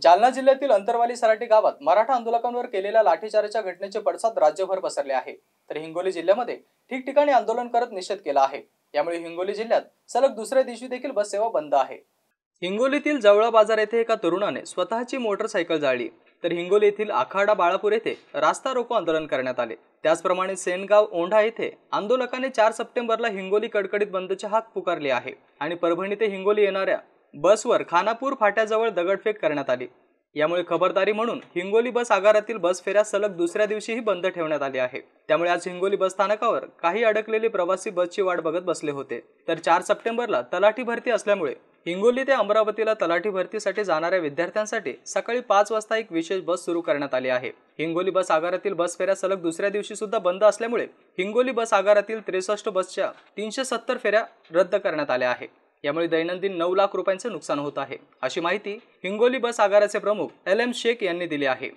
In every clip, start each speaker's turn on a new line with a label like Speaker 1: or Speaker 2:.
Speaker 1: जालना जिल्ह्यातील अंतरवाली सराटी गावात मराठा आंदोलकांवर केलेल्या लाठीचाराच्या घटनेचे पडसाद राज्यभर पसरले आहे तर हिंगोली जिल्ह्यामध्ये ठिकठिकाणी आंदोलन करत निषेध केला आहे यामुळे हिंगोली जिल्ह्यात सलग दुसऱ्या दिवशी देखील बस सेवा बंद आहे हिंगोलीतील जवळ बाजार येथे एका तरुणाने स्वतःची मोटरसायकल जाळली तर हिंगोली येथील आखाडा बाळापूर येथे रास्ता रोको आंदोलन करण्यात आले त्याचप्रमाणे सेनगाव ओंढा येथे आंदोलकांनी चार सप्टेंबरला हिंगोली कडकडीत बंदचे हाक पुकारले आहे आणि परभणी ते हिंगोली येणाऱ्या बसवर खानापूर फाट्याजवळ दगडफेक करण्यात आली यामुळे खबरदारी म्हणून हिंगोली बस आगारातील बस फेऱ्या सलग दुसऱ्या दिवशीही बंद ठेवण्यात आली आहे त्यामुळे आज हिंगोली बस स्थानकावर काही अडकलेले प्रवासी बसची वाट बघत बसले होते तर चार सप्टेंबरला तलाठी भरती असल्यामुळे हिंगोली ते अमरावतीला तलाठी भरतीसाठी जाणाऱ्या विद्यार्थ्यांसाठी सकाळी पाच वाजता एक विशेष बस सुरू करण्यात आली आहे हिंगोली बस आगारातील बस फेऱ्या सलग दुसऱ्या दिवशी सुद्धा बंद असल्यामुळे हिंगोली बस आगारातील त्रेसष्ट बसच्या तीनशे सत्तर फेऱ्या रद्द करण्यात आल्या आहेत यामुळे दैनंदिन नऊ लाख रुपयांचे नुकसान होत आहे अशी माहिती हिंगोली बस आगाराचे प्रमुख एल एम शेख यांनी दिली आहे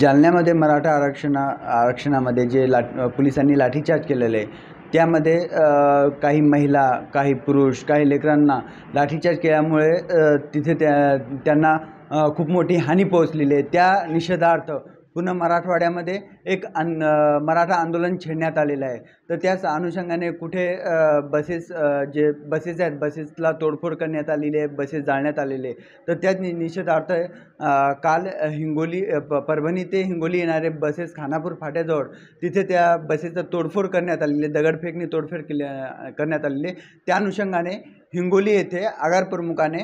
Speaker 2: जालन्यामध्ये मराठा आरक्षणा आरक्षणामध्ये जे ला पोलिसांनी लाठीचार्ज केलेले आहे त्यामध्ये काही महिला काही पुरुष काही लेकरांना लाठीचार्ज केल्यामुळे तिथे त्या त्यांना खूप मोठी हानी पोहोचलेली आहे त्या निषेधार्थ पुन्हा मराठवाड्यामध्ये एक आन मराठा आंदोलन छेडण्यात आलेलं आहे तर त्याच अनुषंगाने कुठे बसेस जे बसेस आहेत बसेसला तोडफोड करण्यात आलेली आहे बसेस जाळण्यात आलेले तर त्यात नि निषेधार्थ काल हिंगोली प परभणी ते हिंगोली येणारे बसेस खानापूर फाट्याजवळ तिथे त्या बसेसचं तोडफोड करण्यात आलेले दगडफेकने तोडफेड केल्या करण्यात आलेली त्या अनुषंगाने हिंगोली येथे प्रमुखाने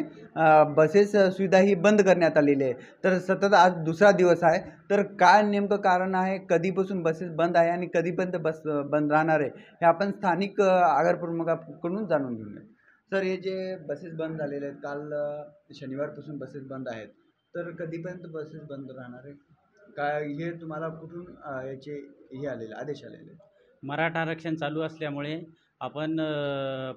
Speaker 2: बसेस सुविधा ही बंद करण्यात आलेली आहे तर सतत आज दुसरा दिवस आहे तर काय नेमकं कारण आहे कधीपासून बसेस बंद आहे आणि कधीपर्यंत बस बंद राहणार होणार आहे हे आपण स्थानिक आगारप्रमुखाकडून जाणून घेऊया सर हे जे बसेस बंद झालेले आहेत काल शनिवारपासून बसेस बंद आहेत तर कधीपर्यंत बसेस बंद राहणार आहे काय हे तुम्हाला कुठून याचे हे आलेले आदेश आलेले
Speaker 3: मराठा आरक्षण चालू असल्यामुळे आपण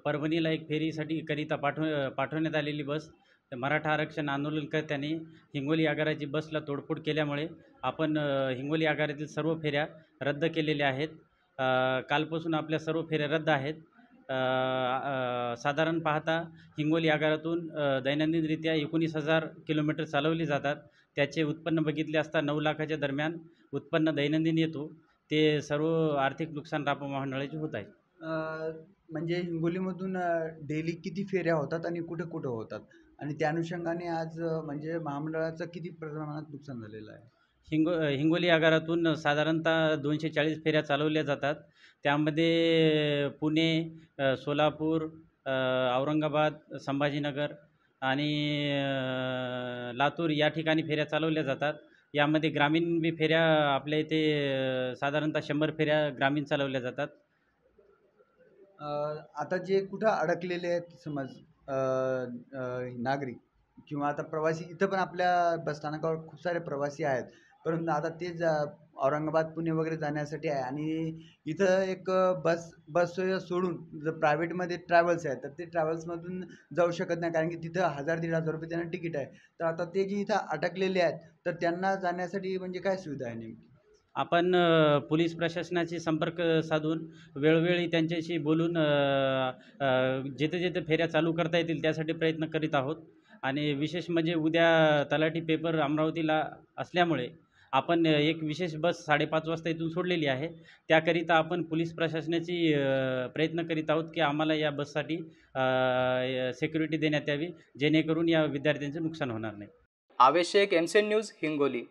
Speaker 3: परभणीला एक फेरीसाठी करिता पाठव पाठवण्यात आलेली बस तर मराठा आरक्षण आंदोलनकर्त्यांनी हिंगोली आगाराची बसला तोडफोड केल्यामुळे आपण हिंगोली आगारातील सर्व फेऱ्या रद्द केलेल्या आहेत कालपासून आपल्या सर्व फेऱ्या रद्द आहेत साधारण पाहता हिंगोली आगारातून दैनंदिनरित्या एकोणीस हजार किलोमीटर चालवली जातात त्याचे उत्पन्न बघितले असता नऊ लाखाच्या दरम्यान उत्पन्न दैनंदिन येतो ते सर्व आर्थिक नुकसान राप महामंडळाचे होत
Speaker 2: आहे म्हणजे हिंगोलीमधून डेली किती फेऱ्या होतात आणि कुठे कुठं होतात आणि त्या अनुषंगाने आज म्हणजे महामंडळाचं किती प्रमाणात नुकसान झालेलं आहे
Speaker 3: हिंगो हिंगोली आगारातून साधारणतः दोनशे चाळीस फेऱ्या चालवल्या जातात त्यामध्ये पुणे सोलापूर औरंगाबाद संभाजीनगर आणि लातूर या ठिकाणी फेऱ्या चालवल्या जातात यामध्ये ग्रामीण बी फेऱ्या आपल्या इथे साधारणतः शंभर फेऱ्या ग्रामीण चालवल्या जातात
Speaker 2: आता जे कुठं अडकलेले आहेत समज नागरिक किंवा आता प्रवासी इथं पण आपल्या बसस्थानकावर खूप सारे प्रवासी आहेत परंतु आता ते जा औरंगाबाद पुणे वगैरे जाण्यासाठी आहे आणि इथं एक बस बस सोडून जर प्रायव्हेटमध्ये ट्रॅव्हल्स आहे तर ते ट्रॅव्हल्समधून जाऊ शकत नाही कारण की तिथं हजार दीड हजार रुपये त्यांना तिकीट आहे तर आता ते जी इथं अटकलेले आहेत तर त्यांना जाण्यासाठी म्हणजे काय सुविधा आहे नेमकी
Speaker 3: आपण पोलीस प्रशासनाशी संपर्क साधून वेळोवेळी त्यांच्याशी बोलून जिथे जिथे फेऱ्या चालू करता येतील त्यासाठी प्रयत्न करीत आहोत आणि विशेष म्हणजे उद्या तलाठी पेपर अमरावतीला असल्यामुळे आपण एक विशेष बस साडेपाच वाजता इथून सोडलेली आहे त्याकरिता आपण पोलीस प्रशासनाची प्रयत्न करीत आहोत की आम्हाला या बससाठी सेक्युरिटी देण्यात यावी जेणेकरून या विद्यार्थ्यांचं नुकसान होणार नाही
Speaker 1: आवश्यक एम न्यूज हिंगोली